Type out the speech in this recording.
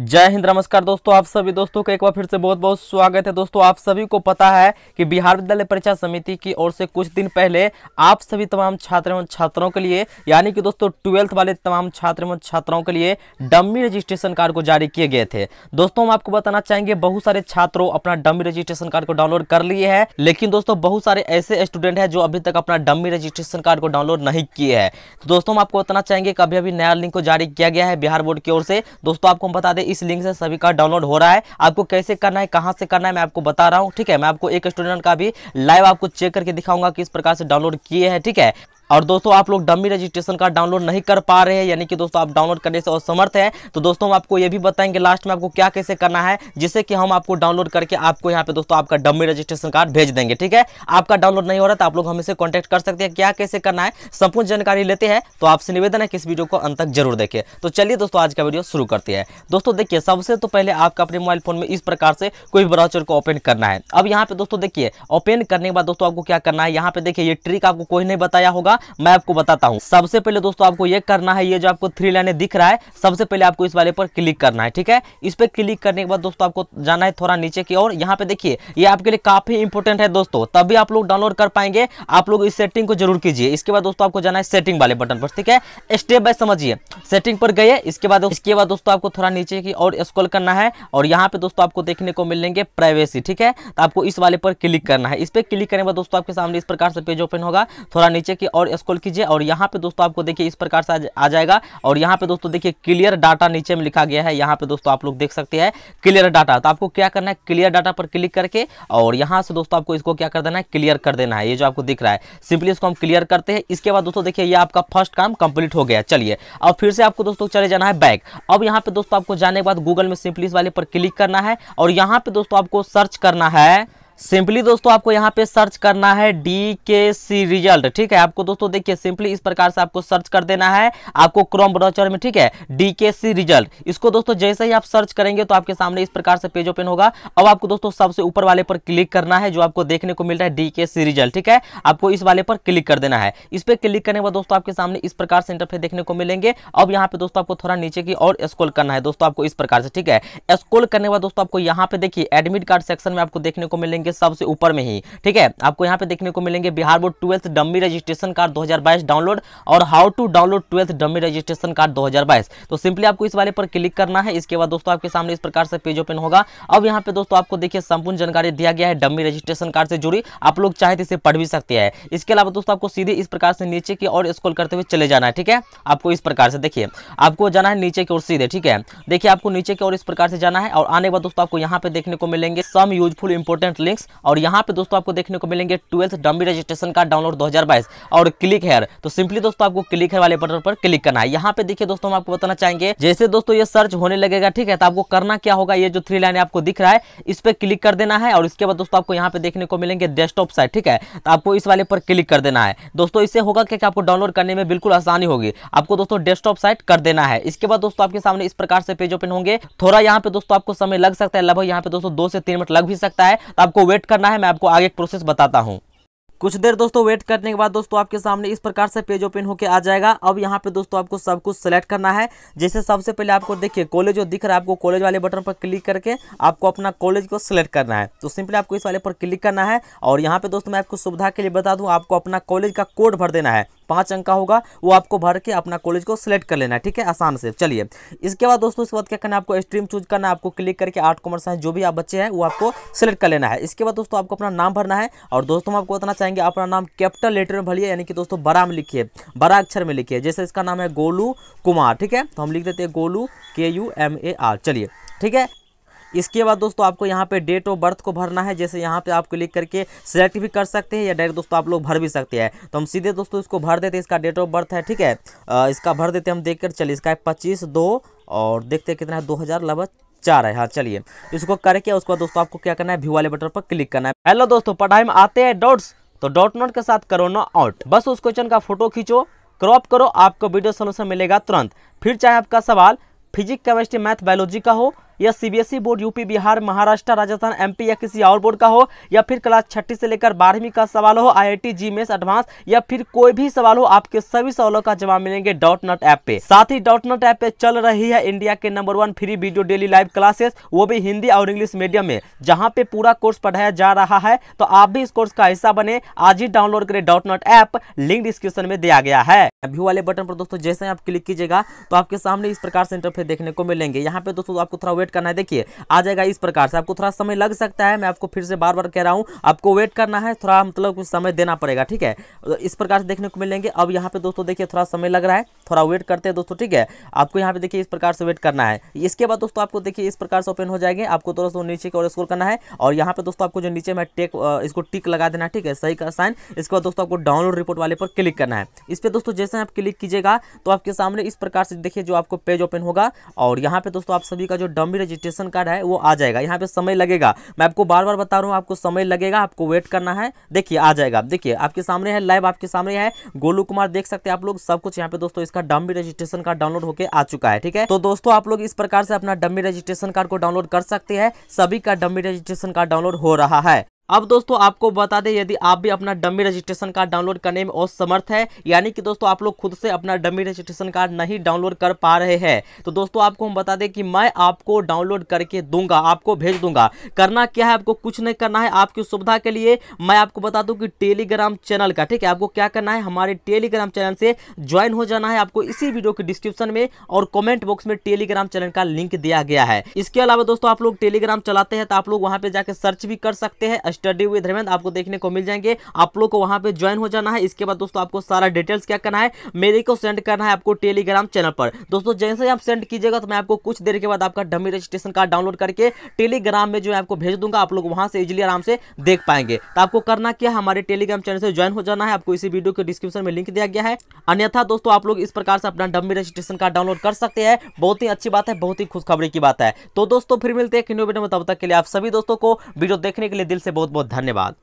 जय हिंद नमस्कार दोस्तों आप सभी दोस्तों का एक बार फिर से बहुत बहुत स्वागत है दोस्तों आप सभी को पता है कि बिहार विद्यालय परीक्षा समिति की ओर से कुछ दिन पहले आप सभी तमाम छात्र एवं छात्राओं के लिए यानी कि दोस्तों ट्वेल्थ वाले तमाम छात्र एवं छात्राओं के लिए डम्मी रजिस्ट्रेशन कार्ड को जारी किए गए थे दोस्तों हम आपको बताना चाहेंगे बहुत सारे छात्रों अपना डम्मी रजिस्ट्रेशन कार्ड को डाउनलोड कर लिए है लेकिन दोस्तों बहुत सारे ऐसे स्टूडेंट है जो अभी तक अपना डम्मी रजिस्ट्रेशन कार्ड को डाउनलोड नहीं किए हैं तो दोस्तों हम आपको बताना चाहेंगे कि अभी अभी नया लिंक को जारी किया गया है बिहार बोर्ड की ओर से दोस्तों आपको हम बता दें इस लिंक से सभी का डाउनलोड हो रहा है आपको कैसे करना है कहां से करना है मैं आपको बता रहा हूं ठीक है मैं आपको एक स्टूडेंट का भी लाइव आपको चेक करके दिखाऊंगा किस प्रकार से डाउनलोड किए हैं ठीक है और दोस्तों आप लोग डमी रजिस्ट्रेशन कार्ड डाउनलोड नहीं कर पा रहे हैं यानी कि दोस्तों आप डाउनलोड करने से असमर्थ हैं तो दोस्तों हम आपको ये भी बताएंगे लास्ट में आपको क्या कैसे करना है जिससे कि हम आपको डाउनलोड करके आपको यहाँ पे दोस्तों आपका डमी रजिस्ट्रेशन कार्ड भेज देंगे ठीक है आपका डाउनलोड नहीं हो रहा तो आप लोग हमें कॉन्टैक्ट कर सकते हैं क्या कैसे करना है संपूर्ण जानकारी लेते हैं तो आपसे निवेदन है कि इस वीडियो को अंत तक जरूर देखिए तो चलिए दोस्तों आज का वीडियो शुरू करते हैं दोस्तों देखिए सबसे तो पहले आपका अपने मोबाइल फोन में इस प्रकार से कोई ब्राउचर को ओपन करना है अब यहाँ पे दोस्तों देखिए ओपन करने के बाद दोस्तों आपको क्या करना है यहाँ पे देखिए ये ट्रिक आपको कोई नहीं बताया होगा होगा मैं आपको बताता हूँ सबसे पहले दोस्तों आपको ये करना है ये जो आपको थ्री लाइने दिख रहा है सबसे पहले आपको इस वाले पर क्लिक करना है ठीक है इस पर क्लिक करने के बाद दोस्तों आपको जाना है थोड़ा नीचे की और यहाँ पे देखिए ये आपके लिए काफी इंपोर्टेंट है दोस्तों तभी आप लोग डाउनलोड कर पाएंगे आप लोग इस सेटिंग को जरूर कीजिए इसके बाद दोस्तों आपको जाना है सेटिंग वाले बटन पर ठीक है स्टेप बाय समझिए सेटिंग पर गए इसके बाद इसके बाद दोस्तों आपको थोड़ा नीचे की और स्क्रॉल करना है और यहाँ पे दोस्तों आपको देखने को मिलेंगे प्राइवेसी ठीक है तो आपको इस वाले पर क्लिक करना है इस पर क्लिक करने के बाद दोस्तों आपके सामने इस प्रकार से पेज ओपन होगा थोड़ा नीचे की और और स्क्रॉल कीजिए और यहाँ पे दोस्तों आपको देखिए इस प्रकार से आ जाएगा और यहाँ पे दोस्तों देखिए क्लियर डाटा नीचे में लिखा गया है यहाँ पे दोस्तों आप लोग देख सकते हैं क्लियर डाटा तो आपको क्या करना है क्लियर डाटा पर क्लिक करके और यहाँ से दोस्तों आपको इसको क्या कर देना है क्लियर कर देना है ये जो आपको दिख रहा है सिंपली इसको हम क्लियर करते हैं इसके बाद दोस्तों देखिए ये आपका फर्स्ट काम कंप्लीट हो गया चलिए अब फिर से आपको दोस्तों चले जाना है बैक अब यहाँ पे दोस्तों आपको जाने के बाद गूगल में सिंपली इस वाले पर क्लिक करना है और यहाँ पे दोस्तों आपको सर्च करना है सिंपली दोस्तों आपको यहाँ पे सर्च करना है डी के सी रिजल्ट ठीक है आपको दोस्तों देखिए सिंपली इस प्रकार से आपको सर्च कर देना है आपको क्रोम ब्राउचर में ठीक है डी के सी रिजल्ट इसको दोस्तों जैसे ही आप सर्च करेंगे तो आपके सामने इस प्रकार से पेज ओपन होगा अब आपको दोस्तों सबसे ऊपर वाले पर क्लिक करना है जो आपको देखने को मिल रहा है डी के सी रिजल्ट ठीक है आपको इस वाले पर क्लिक कर देना है इस पर क्लिक करने के बाद दोस्तों आपके सामने इस प्रकार से इंटरफेस देखने को मिलेंगे अब यहाँ पे दोस्तों आपको थोड़ा नीचे की और स्कोल करना है दोस्तों आपको इस प्रकार से ठीक है स्कोल करने के बाद दोस्तों आपको यहाँ पे देखिए एडमिट कार्ड सेक्शन में आपको देखने को मिलेंगे के सबसे ऊपर में ही ठीक है आपको यहाँ पे देखने को मिलेंगे Bihar board twelfth dummy registration card दो डाउनलोड और how to download twelfth dummy registration card दो तो सिंपली आपको इस वाले पर क्लिक करना है इसके बाद दोस्तों आपके सामने इस प्रकार से पेज ओपन होगा अब यहाँ पे दोस्तों आपको देखिए संपूर्ण जानकारी दिया गया है डम्मी रजिस्ट्रेशन कार्ड से जुड़ी आप लोग चाहे तो इसे पढ़ भी सकते हैं इसके अलावा दोस्तों आपको सीधे इस प्रकार से नीचे की ओर स्कोल करते हुए चले जाना है ठीक है आपको इस प्रकार से देखिए आपको जाना है नीचे की ओर सीधे ठीक है देखिए आपको नीचे की ओर इस प्रकार से जाना है और आने के बाद दोस्तों आपको यहाँ पे देखने को मिलेंगे some useful important link links और यहाँ पे दोस्तों आपको देखने को मिलेंगे ट्वेल्थ डम्बी रजिस्ट्रेशन का डाउनलोड 2022 और क्लिक हेयर तो सिंपली दोस्तों आपको क्लिक हेयर वाले बटन पर क्लिक करना है यहाँ पे देखिए दोस्तों हम आपको बताना चाहेंगे जैसे दोस्तों ये सर्च होने लगेगा ठीक है तो आपको करना क्या होगा ये जो थ्री लाइन आपको दिख रहा है इस पर क्लिक कर देना है और इसके बाद दोस्तों आपको यहाँ पे देखने को मिलेंगे डेस्कटॉप साइट ठीक है तो आपको इस वाले पर क्लिक कर देना है दोस्तों इससे होगा क्या आपको डाउनलोड करने में बिल्कुल आसानी होगी आपको दोस्तों डेस्कटॉप साइट कर देना है इसके बाद दोस्तों आपके सामने इस प्रकार से पेज ओपन होंगे थोड़ा यहाँ पे दोस्तों आपको समय लग सकता है लगभग यहाँ पे दोस्तों दो से तीन मिनट लग भी सकता है तो आपको वेट करना है मैं आपको आगे एक प्रोसेस बताता हूँ कुछ देर दोस्तों वेट करने के बाद दोस्तों आपके सामने इस प्रकार से पेज ओपन होकर आ जाएगा अब यहाँ पे दोस्तों आपको सब कुछ सेलेक्ट करना है जैसे सबसे पहले आपको देखिए कॉलेज जो दिख रहा है आपको कॉलेज वाले बटन पर क्लिक करके आपको अपना कॉलेज को सेलेक्ट करना है तो सिंपली आपको इस वाले पर क्लिक करना है और यहाँ पे दोस्तों मैं आपको सुविधा के लिए बता दूँ आपको अपना कॉलेज का कोड भर देना है पांच अंक का होगा वो आपको भर के अपना कॉलेज को सिलेक्ट कर लेना है ठीक है आसान से चलिए इसके बाद दोस्तों इसके बाद क्या करना है आपको स्ट्रीम चूज करना है आपको क्लिक करके आर्ट कॉमर्स है जो भी आप बच्चे हैं वो आपको सिलेक्ट कर लेना है इसके बाद दोस्तों आपको अपना नाम भरना है और दोस्तों हम आपको बताना चाहेंगे अपना नाम कैपिटल लेटर में भरिए यानी कि दोस्तों बड़ा में लिखिए बड़ा अक्षर में लिखिए जैसे इसका नाम है गोलू कुमार ठीक है तो हम लिख देते हैं गोलू के यू एम ए आर चलिए ठीक है इसके बाद दोस्तों आपको यहाँ पे डेट ऑफ बर्थ को भरना है जैसे यहाँ पे आप क्लिक करके सेलेक्ट भी कर सकते हैं या डायरेक्ट दोस्तों आप लोग भर भी सकते हैं तो हम सीधे दोस्तों इसको भर देते हैं इसका डेट ऑफ बर्थ है ठीक है आ, इसका भर देते हम देख कर चलिए इसका है पच्चीस दो और देखते हैं कितना है दो हज़ार लगभग चार है हाँ चलिए इसको करके उसके बाद दोस्तों आपको क्या करना है व्यू वाले बटन पर क्लिक करना है हेलो दोस्तों पढ़ाई में आते हैं डॉट्स तो डॉट नोट के साथ करो नो आउट बस उस क्वेश्चन का फोटो खींचो क्रॉप करो आपको वीडियो सोल्यूशन मिलेगा तुरंत फिर चाहे आपका सवाल फिजिक्स केमिस्ट्री मैथ बायोलॉजी का हो या CBSE e board UP Bihar Maharashtra Rajasthan MP या किसी और बोर्ड का हो या फिर क्लास छठी से लेकर बारहवीं का सवाल हो आईआईटी जीमेस एडवांस या फिर कोई भी सवाल हो आपके सभी सवालों का जवाब मिलेंगे डॉट नट ऐप पे साथ ही डॉट नट ऐप पे चल रही है इंडिया के number one free video daily live classes वो भी हिंदी और इंग्लिश मीडियम में जहाँ पे पूरा कोर्स पढ़ाया जा रहा है तो आप भी इस कोर्स का हिस्सा बने आज ही डाउनलोड करें Doubtnut app link description में दिया गया है व्यू वाले बटन पर दोस्तों जैसे आप क्लिक कीजिएगा तो आपके सामने इस प्रकार से इंटरफेस देखने को मिलेंगे यहाँ पे दोस्तों आपको थोड़ा वेट करना है देखिए आ जाएगा इस प्रकार से आपको थोड़ा समय लग सकता है मैं आपको फिर से बार बार कह रहा हूँ आपको वेट करना है थोड़ा मतलब कुछ समय देना पड़ेगा ठीक है इस प्रकार से देखने को मिलेंगे अब यहाँ पे दोस्तों देखिए थोड़ा समय लग रहा है थोड़ा वेट करते हैं दोस्तों ठीक है आपको यहाँ पे देखिए इस प्रकार से वेट करना है इसके बाद दोस्तों आपको देखिए इस प्रकार से ओपन हो जाएंगे आपको दोस्तों नीचे की ओर स्कोर करना है और यहाँ पे दोस्तों आपको जो नीचे में टेक इसको टिक लगा देना ठीक है सही का साइन इसके बाद दोस्तों आपको डाउनलोड रिपोर्ट वाले पर क्लिक करना है इस पर दोस्तों जैसे आप क्लिक कीजिएगा तो आपके सामने इस प्रकार से देखिए जो आपको पेज ओपन होगा और यहाँ पे दोस्तों आप सभी का जो डम भी रजिस्ट्रेशन कार्ड है वो आ जाएगा यहाँ पे समय लगेगा मैं आपको बार बार बता रहा हूँ आपको समय लगेगा आपको वेट करना है देखिए आ जाएगा देखिए आपके सामने है लाइव आपके सामने है गोलू कुमार देख सकते हैं आप लोग सब कुछ यहाँ पे दोस्तों इसका डम्बी रजिस्ट्रेशन कार्ड डाउनलोड होकर आ चुका है ठीक है तो दोस्तों आप लोग इस प्रकार से अपना डम्बी रजिस्ट्रेशन कार्ड को डाउनलोड कर सकते हैं सभी का डम्बी रजिस्ट्रेशन कार्ड डाउनलोड हो रहा है अब दोस्तों आपको बता दें यदि आप भी अपना डमी रजिस्ट्रेशन कार्ड डाउनलोड करने में असमर्थ है यानी कि दोस्तों आप लोग खुद से अपना डमी रजिस्ट्रेशन कार्ड नहीं डाउनलोड कर पा रहे हैं तो दोस्तों आपको हम बता दें कि मैं आपको डाउनलोड करके दूंगा आपको भेज दूंगा करना क्या है आपको कुछ नहीं करना है आपकी सुविधा के लिए मैं आपको बता दूँ कि टेलीग्राम चैनल का ठीक है आपको क्या करना है हमारे टेलीग्राम चैनल से ज्वाइन हो जाना है आपको इसी वीडियो के डिस्क्रिप्शन में और कॉमेंट बॉक्स में टेलीग्राम चैनल का लिंक दिया गया है इसके अलावा दोस्तों आप लोग टेलीग्राम चलाते हैं तो आप लोग वहाँ पर जाकर सर्च भी कर सकते हैं स्टडी विद हेमंत आपको देखने को मिल जाएंगे आप लोग को वहां पे ज्वाइन हो जाना है इसके बाद दोस्तों आपको सारा डिटेल्स क्या करना है मेरे को सेंड करना है आपको टेलीग्राम चैनल पर दोस्तों जैसे आप सेंड कीजिएगा तो मैं आपको कुछ देर के बाद आपका डमी रजिस्ट्रेशन कार्ड डाउनलोड करके टेलीग्राम में जो है आपको भेज दूंगा आप लोग वहां से इजिली आराम से देख पाएंगे तो आपको करना क्या हमारे टेलीग्राम चैनल से ज्वाइन हो जाना है आपको इसी वीडियो के डिस्क्रिप्शन में लिंक दिया गया है अन्यथा दोस्तों आप लोग इस प्रकार से अपना डमी रजिस्ट्रेशन कार्ड डाउनलोड कर सकते हैं बहुत ही अच्छी बात है बहुत ही खुशखबरी की बात है तो दोस्तों फिर मिलते हैं तब तक के लिए आप सभी दोस्तों को वीडियो देखने के लिए दिल से बहुत बहुत बहुत धन्यवाद